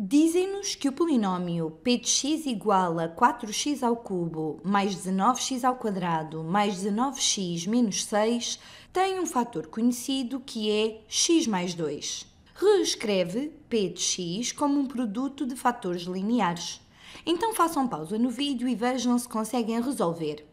Dizem-nos que o polinómio p de x igual a 4x ao cubo mais 19x ao quadrado mais 19x menos 6 tem um fator conhecido que é x mais 2. Reescreve p de x como um produto de fatores lineares. Então façam pausa no vídeo e vejam se conseguem resolver.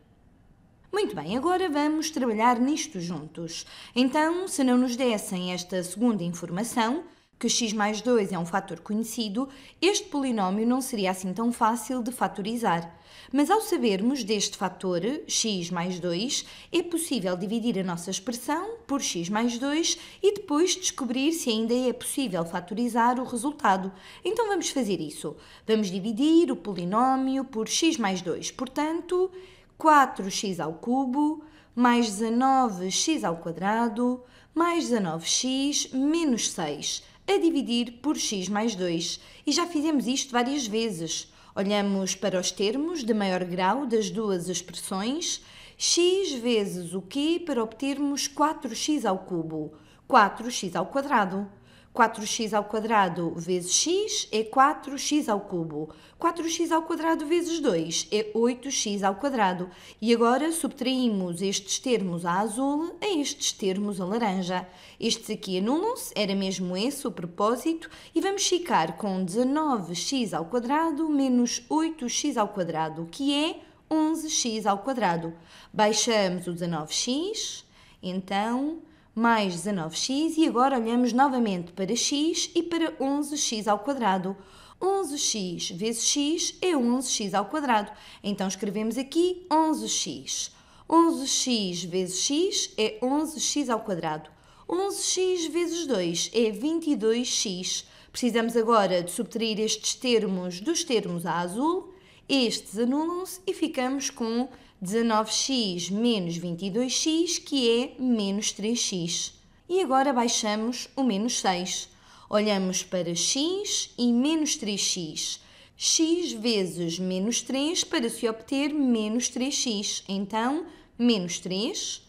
Muito bem, agora vamos trabalhar nisto juntos. Então, se não nos dessem esta segunda informação, que x mais 2 é um fator conhecido, este polinómio não seria assim tão fácil de fatorizar. Mas ao sabermos deste fator, x mais 2, é possível dividir a nossa expressão por x mais 2 e depois descobrir se ainda é possível fatorizar o resultado. Então vamos fazer isso. Vamos dividir o polinómio por x mais 2, portanto, 4x ao cubo mais 19x ao quadrado mais 19x menos 6 a dividir por x mais 2. E já fizemos isto várias vezes. Olhamos para os termos de maior grau das duas expressões, x vezes o q para obtermos 4x ao cubo, 4x ao quadrado. 4x ao quadrado vezes x é 4x ao cubo. 4x ao quadrado vezes 2 é 8x ao quadrado. E agora subtraímos estes termos a azul a estes termos a laranja. Estes aqui anulam-se, era mesmo esse o propósito, e vamos ficar com 19x ao quadrado menos 8x ao quadrado, que é 11x ao quadrado. Baixamos o 19x, então mais 19x e agora olhamos novamente para x e para 11x ao quadrado. 11x vezes x é 11x ao quadrado, então escrevemos aqui 11x. 11x vezes x é 11x ao quadrado. 11x vezes 2 é 22x. Precisamos agora de subtrair estes termos dos termos a azul estes anulam-se e ficamos com 19x menos 22x, que é menos 3x. E agora baixamos o menos 6. Olhamos para x e menos 3x. x vezes menos 3 para se obter menos 3x. Então, menos 3.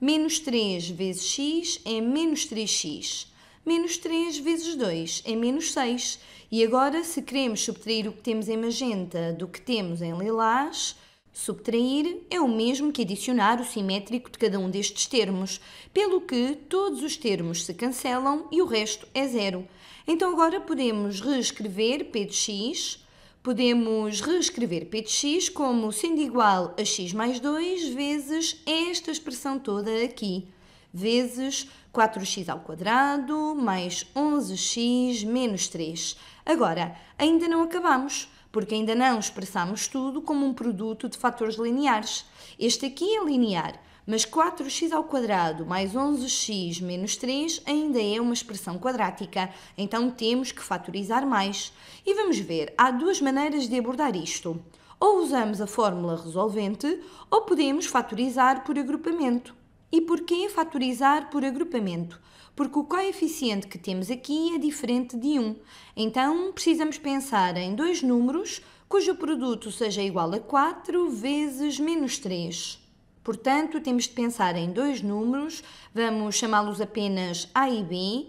Menos 3 vezes x é menos 3x menos 3 vezes 2 é menos 6. E agora, se queremos subtrair o que temos em magenta do que temos em lilás, Subtrair é o mesmo que adicionar o simétrico de cada um destes termos, pelo que todos os termos se cancelam e o resto é zero. Então agora podemos reescrever p de x, podemos reescrever p de x como sendo igual a x mais 2 vezes esta expressão toda aqui vezes 4x ao quadrado mais 11x menos 3. Agora, ainda não acabamos, porque ainda não expressamos tudo como um produto de fatores lineares. Este aqui é linear, mas 4x ao quadrado mais 11x menos 3 ainda é uma expressão quadrática, então temos que fatorizar mais. E vamos ver, há duas maneiras de abordar isto. Ou usamos a fórmula resolvente, ou podemos fatorizar por agrupamento. E porquê fatorizar por agrupamento? Porque o coeficiente que temos aqui é diferente de 1. Então, precisamos pensar em dois números cujo produto seja igual a 4 vezes menos 3. Portanto, temos de pensar em dois números, vamos chamá-los apenas A e B.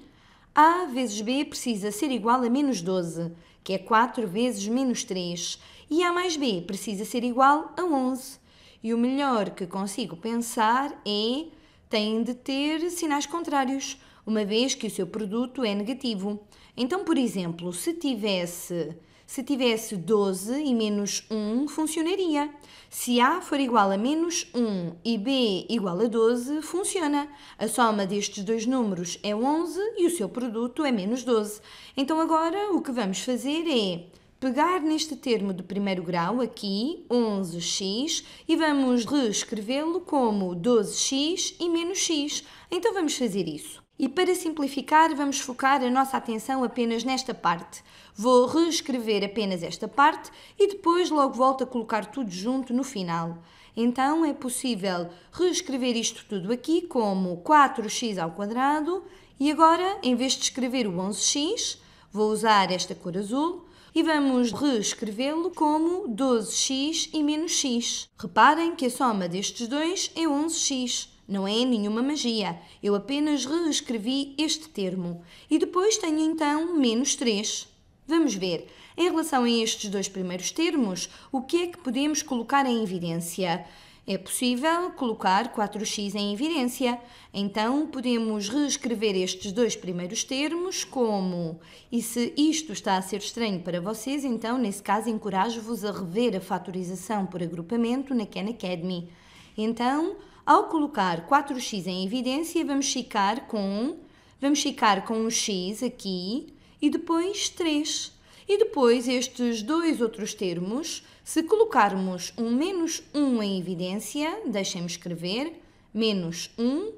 A vezes B precisa ser igual a menos 12, que é 4 vezes menos 3, e A mais B precisa ser igual a 11, e o melhor que consigo pensar é tem de ter sinais contrários, uma vez que o seu produto é negativo. Então, por exemplo, se tivesse se tivesse 12 e menos 1, funcionaria. Se A for igual a menos 1 e B igual a 12, funciona. A soma destes dois números é 11 e o seu produto é menos 12. Então agora o que vamos fazer é pegar neste termo de primeiro grau aqui, 11x, e vamos reescrevê-lo como 12x e menos x. Então vamos fazer isso. E para simplificar, vamos focar a nossa atenção apenas nesta parte. Vou reescrever apenas esta parte e depois logo volto a colocar tudo junto no final. Então é possível reescrever isto tudo aqui como 4x ao quadrado e agora, em vez de escrever o 11x, vou usar esta cor azul e vamos reescrevê-lo como 12x e menos x. Reparem que a soma destes dois é 11x. Não é nenhuma magia, eu apenas reescrevi este termo. E depois tenho então menos 3. Vamos ver, em relação a estes dois primeiros termos, o que é que podemos colocar em evidência? É possível colocar 4x em evidência. Então, podemos reescrever estes dois primeiros termos como e se isto está a ser estranho para vocês, então, nesse caso, encorajo-vos a rever a fatorização por agrupamento na Khan Academy. Então, ao colocar 4x em evidência, vamos ficar com vamos ficar com um x aqui e depois 3. E depois estes dois outros termos, se colocarmos um menos 1 em evidência, deixem-me escrever, menos 1,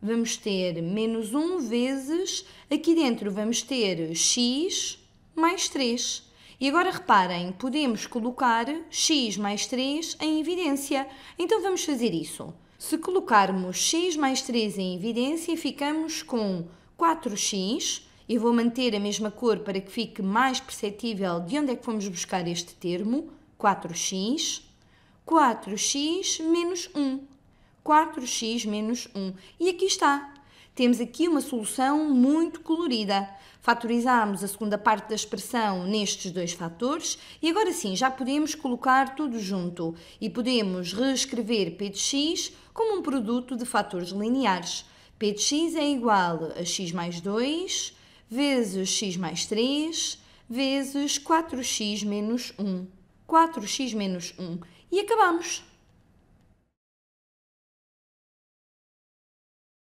vamos ter menos 1 vezes, aqui dentro vamos ter x mais 3. E agora reparem, podemos colocar x mais 3 em evidência. Então vamos fazer isso. Se colocarmos x mais 3 em evidência, ficamos com 4x e vou manter a mesma cor para que fique mais perceptível de onde é que fomos buscar este termo, 4x, 4x menos 1, 4x menos 1. E aqui está, temos aqui uma solução muito colorida. Fatorizamos a segunda parte da expressão nestes dois fatores e agora sim já podemos colocar tudo junto e podemos reescrever p de x como um produto de fatores lineares. p de x é igual a x mais 2 vezes x mais 3, vezes 4x menos 1. 4x menos 1. E acabamos.